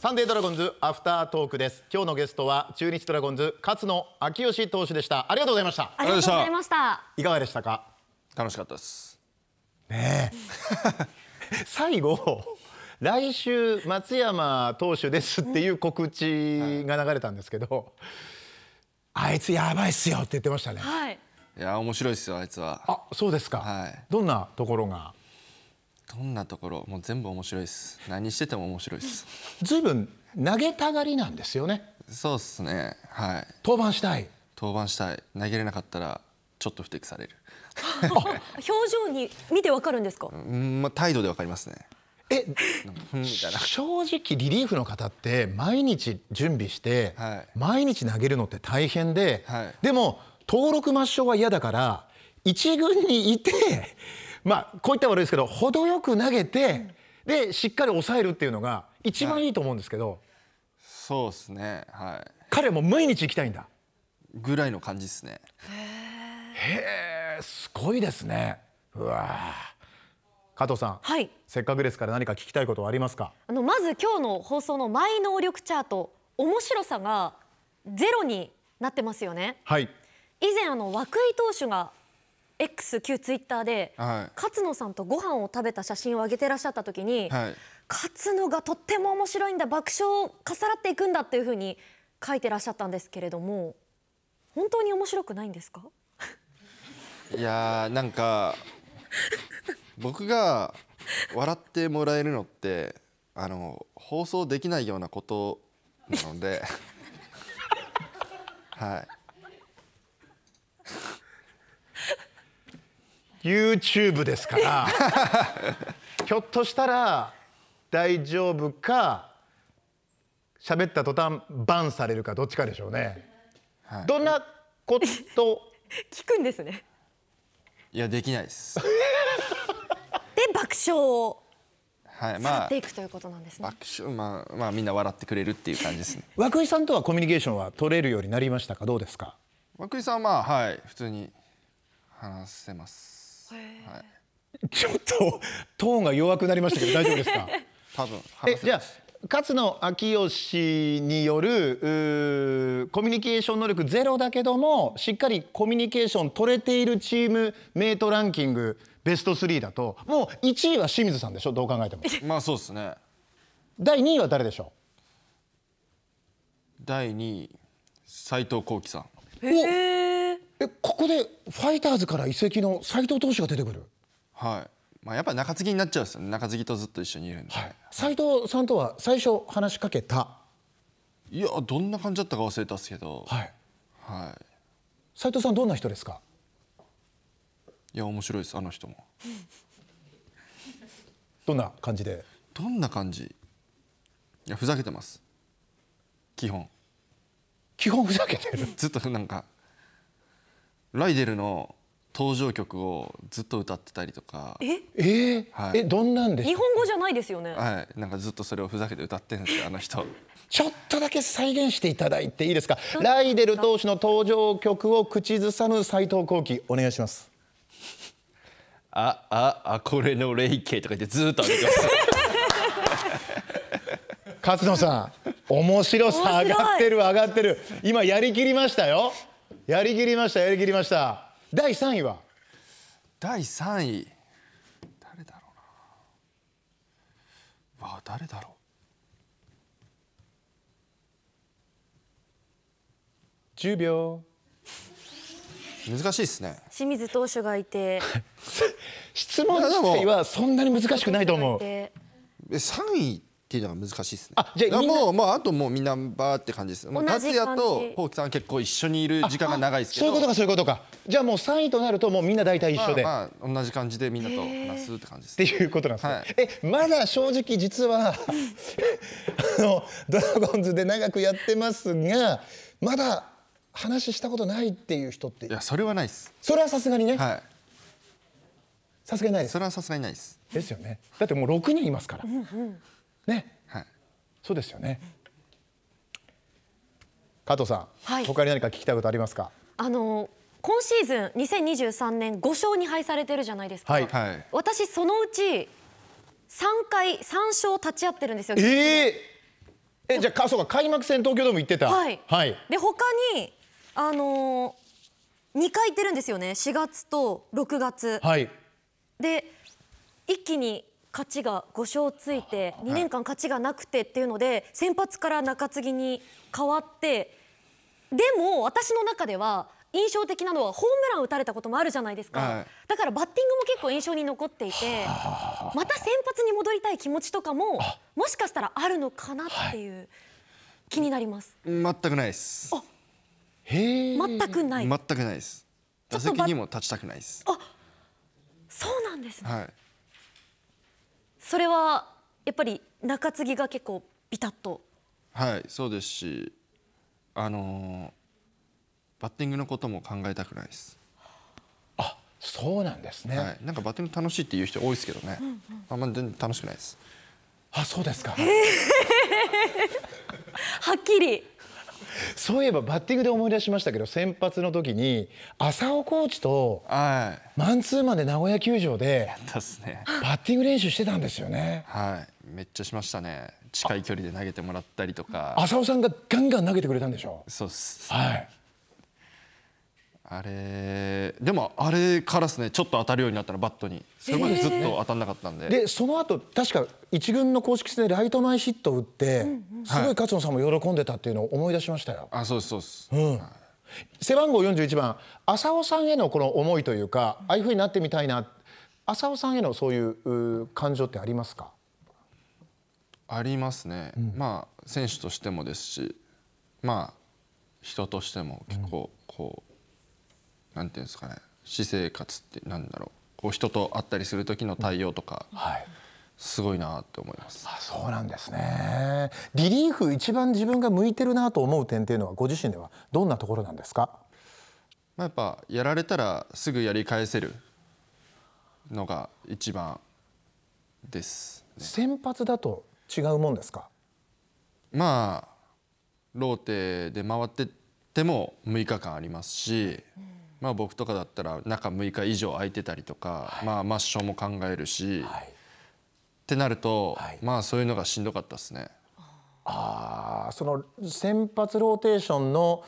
サンデードラゴンズアフタートークです今日のゲストは中日ドラゴンズ勝野昭義投手でしたありがとうございましたありがとうございましたいかがでしたか楽しかったですね 最後来週松山投手ですっていう告知が流れたんですけど、あいつやばいっすよって言ってましたね、はい、いや面白いっすよあいつはあそうですか、はい、どんなところがどんなところもう全部面白いです何してても面白いですずいぶん投げたがりなんですよねそうっすねはい登板したい登板したい投げれなかったらちょっと不適される表情に見てわかるんですかうんまあ態度でわかりますねえ正直リリーフの方って毎日準備して、はい、毎日投げるのって大変で、はい、でも登録抹消は嫌だから一軍にいてまあこういった悪いですけど程よく投げて、でしっかり抑えるっていうのが一番いいと思うんですけど、そうですねはい彼も毎日行きたいんだぐらいの感じですねへえすごいですねうわ加藤さん、はい、せっかくですから何か聞きたいことはありますかあのまず今日の放送の「マイ能力チャート」面白さがゼロになってますよね。はい以前あの涌井投手が X 旧ツイッターで、はい、勝野さんとご飯を食べた写真を上げてらっしゃった時に、はい、勝野がとっても面白いんだ爆笑を重なっていくんだっていうふうに書いてらっしゃったんですけれども本当に面白くないんですかいやーなんか僕が笑ってもらえるのってあの放送できないようなことなので はい YouTube ですから ひょっとしたら大丈夫か喋った途端バンされるかどっちかでしょうね、はい、どんなこと 聞くんですねいやできないです で爆笑はいまあ、ていくということなんですね。爆笑まあ、まあ、みんな笑ってくれるっていう感じですね。和久井さんとはコミュニケーションは取れるようになりましたか、どうですか。和久井さんは、まあ、はい、普通に話せます。。はい、ちょっと トーンが弱くなりましたけど大丈夫ですか 多分えじゃ勝野明義によるコミュニケーション能力ゼロだけどもしっかりコミュニケーション取れているチームメイトランキングベスト3だともう1位は清水さんでしょどう考えても まあそうですね第2位は誰でしょう第2位斎藤幸樹さんおえここでファイターズから移籍の斎藤投手が出てくるはいまあ、やっぱ中継ぎになっちゃうんですよね中継ぎとずっと一緒にいるんで、はい、藤さんとは最初話しかけたいやどんな感じだったか忘れたんですけどはい、はい、藤さんどんな人ですかいや面白いですあの人も どんな感じでどんな感じいやふざけてます基本基本ふざけてる ずっとなんかライデルの登場曲をずっと歌ってたりとかええはい、えどんなんですか。日本語じゃないですよねはいなんかずっとそれをふざけて歌ってるんですよあの人 ちょっとだけ再現していただいていいですかライデル投手の登場曲を口ずさむ斎藤幸喜お願いしますあああこれのレイケとか言ってずっと勝野さん面白さ上がってる上がってる今やりきりましたよやりきりましたやりきりました第3位は第3位誰だろうなわあ誰だろう10秒難しいですね清水投手がいて 質問自体はそんなに難しくないと思う え3位っていうのが難しいですね。あじゃあもうまああともうみんなバーって感じです。もう達也とホうきさん結構一緒にいる時間が長いですけど。そういうことかそういうことか。じゃあもう3位となるともうみんな大体一緒で。まあ、まあ、同じ感じでみんなと話すって感じです、っていうことなんですね。はい、えまだ正直実は あのドラゴンズで長くやってますがまだ話したことないっていう人っていやそれはないです。それはさすがにね。はい。さすがにないです。それはさすがにないです。ですよね。だってもう6人いますから。うんうんね、はい、そうですよね。加藤さん、はい、他に何か聞きたいことありますか。あの今シーズン2023年5勝2敗されてるじゃないですか。はいはい、私そのうち3回3勝立ち会ってるんですよ。えー、えじゃあそうか開幕戦東京ドーム行ってた。はい。はい、で他にあのー、2回行ってるんですよね。4月と6月。はい。で一気に勝ちが5勝ついて2年間勝ちがなくてっていうので先発から中継ぎに変わってでも私の中では印象的なのはホームラン打たれたこともあるじゃないですか、はい、だからバッティングも結構印象に残っていてまた先発に戻りたい気持ちとかももしかしたらあるのかなっていう、気になります全くないですあへ全くない全くないです打にも立ちたくないですあそうなんですね、はいそれはやっぱり中継ぎが結構ビタッとはいそうですしあのー、バッティングのことも考えたくないですあそうなんですね、はい、なんかバッティング楽しいっていう人多いですけどね、うんうん、あんまり全然楽しくないですあそうですか、えー、はっきりそういえばバッティングで思い出しましたけど先発の時に浅尾コーチとマンツーマンで名古屋球場でバッティング練習してたんですよね。はい、めっちゃしましたね近い距離で投げてもらったりとか浅尾さんがガンガン投げてくれたんでしょそうっす、はい、あれでもあれからですねちょっと当たるようになったらバットにそれまでずっと当たんなかったんで、でその後確か一軍の公式戦でライト前ヒットを打って、すごい勝野さんも喜んでたっていうのを思い出しましたよ。あそうですそうです、うん背番号41番浅尾さんへのこの思いというかああいうふうになってみたいな浅尾さんへのそういう感情ってありますかありますね、うん、まあ選手としてもですしまあ人としても結構こう、うんなんていうんですかね私生活ってなんだろうこう人と会ったりする時の対応とか、はい、すごいなと思いますあそうなんですねリリーフ一番自分が向いてるなと思う点っていうのはご自身ではどんなところなんですか、まあ、やっぱやられたらすぐやり返せるのが一番です、ね、先発だと違うもんですかまあローテで回ってても6日間ありますし、うんまあ、僕とかだったら中6日以上空いてたりとか、はい、まあ、抹消も考えるし、はい、ってなると、はい、まあそういうのがしんどかったですね。あその先発ローテーションの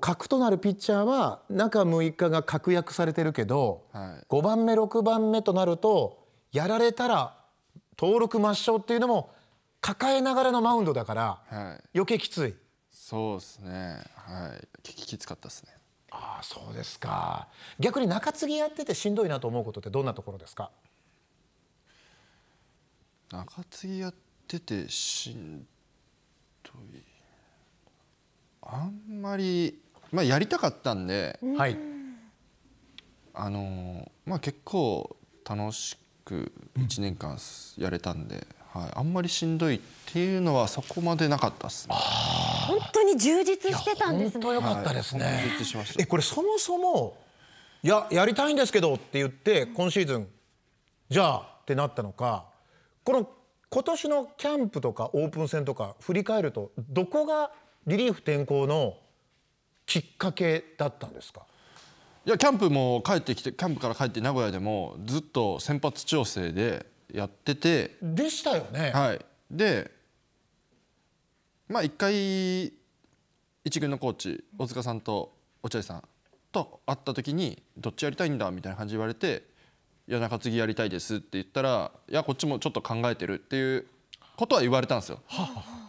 核となるピッチャーは中6日が確約されてるけど、はい、5番目6番目となるとやられたら登録抹消っていうのも抱えながらのマウンドだから、はい、余計きついそうですねはいきつかったですねああそうですか逆に中継ぎやっててしんどいなと思うことってどんなところですか中継ぎやっててしんどいあんまり、まあ、やりたかったんで、はい、あのまあ、結構楽しく1年間やれたんで、はい、あんまりしんどいっていうのはそこまでなかったっす、ね、本当に充実してたんですね。良かったですね。はい、充実しました。えこれそもそもややりたいんですけどって言って今シーズンじゃあってなったのか、この今年のキャンプとかオープン戦とか振り返るとどこがリリーフ転向のきっかけだったんですか。いやキャンプも帰ってきてキャンプから帰って名古屋でもずっと先発調整で。やっててでしたよねはいでまあ一回一軍のコーチ大塚さんと落合さんと会った時にどっちやりたいんだみたいな感じ言われて「いや中継ぎやりたいです」って言ったら「いやこっちもちょっと考えてる」っていうことは言われたんですよ。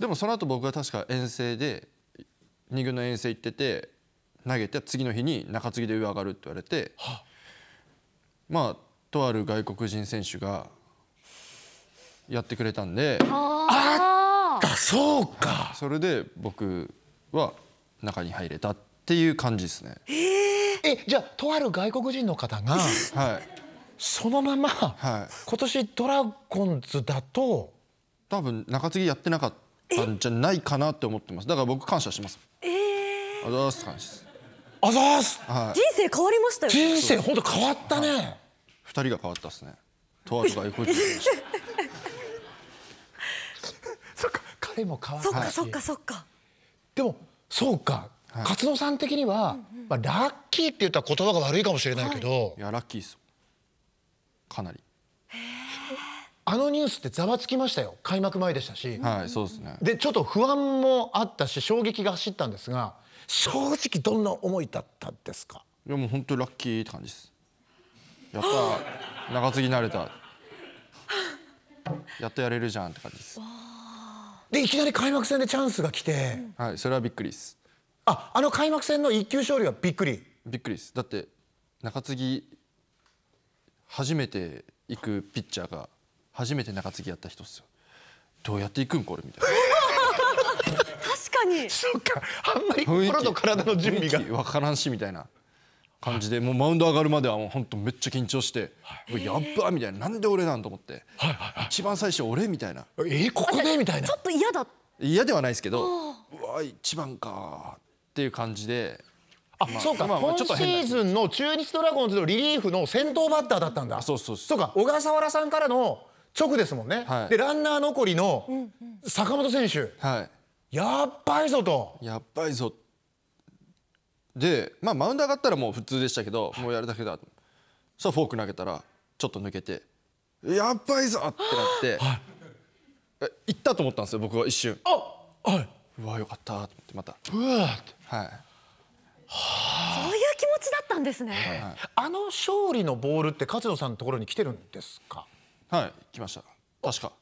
でもその後僕は確か遠征で2軍の遠征行ってて投げて次の日に中継ぎで上上がるって言われてまあとある外国人選手がやってくれたんであったそうかそれで僕は中に入れたっていう感じですねえじゃあとある外国人の方が はいそのまま、はい、今年ドラゴンズだと多分中継ぎやってなかったんじゃないかなって思ってますだから僕感謝しますええー、あざーす感謝ですあざーす、はい、人生変わりましたよ人生本当変わったね二、はい、人が変わったっすねとある外国人彼も変わらないそっかそっかでもそうか、はい、勝野さん的には、まあ、ラッキーって言ったら言葉が悪いかもしれないけど、はい、いやラッキーですかなりあのニュースってざわつきましたよ開幕前でしたし、はい、そうですねでちょっと不安もあったし衝撃が走ったんですが正直どんな思いだったんですかいやもう本当ラッキーって感じですやった 長継ぎ慣れたやっとやれるじゃんって感じですでいきなり開幕戦でチャンスが来て、はいそれはびっくりですああの開幕戦の一球勝利はびっくりびっくりですだって中継ぎ初めて行くピッチャーが初めて中継ぎやった人っすよどうやって行くんこれみたいな確かにそうかあんまり心と体の準備が分からんしみたいな感じで、もうマウンド上がるまではもう本当めっちゃ緊張して、やっばみたいななんで俺なんと思って、一番最初俺みたいなえここでみたいなちょっと嫌だ嫌ではないですけどうわ一番かっていう感じであ、まあ、そうか、まあ、今シーズンの中日ドラゴンズのリリーフの先頭バッターだったんだそうそうそうか小笠原さんからの直ですもんね、はい、でランナー残りの坂本選手、はい、やっばいぞとやっばいぞで、まあ、マウンド上がったらもう普通でしたけど、もうやるだけだとそしたらフォーク投げたらちょっと抜けて「やばいぞ!」ってなって、い、行ったと思ったんですよ僕は一瞬あはいうわよかったと思ってまたうわって、はい、はあ、そういう気持ちだったんですね、はい、あの勝利のボールって勝野さんのところに来てるんですかはい来ました確か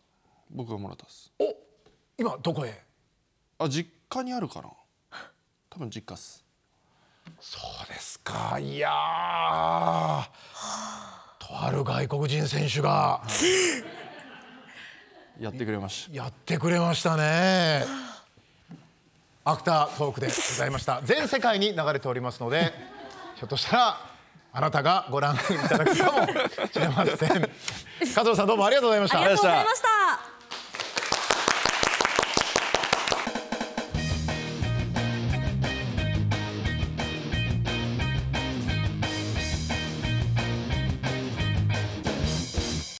僕がもらったっすお今どこへあ実家にあるかな多分実家っすそうですかいや、はとある外国人選手が やってくれましたやってくれましたねアクタートークでございました全世界に流れておりますのでひょっとしたらあなたがご覧いただくかもしれません加藤 さんどうもありがとうございましたありがとうございました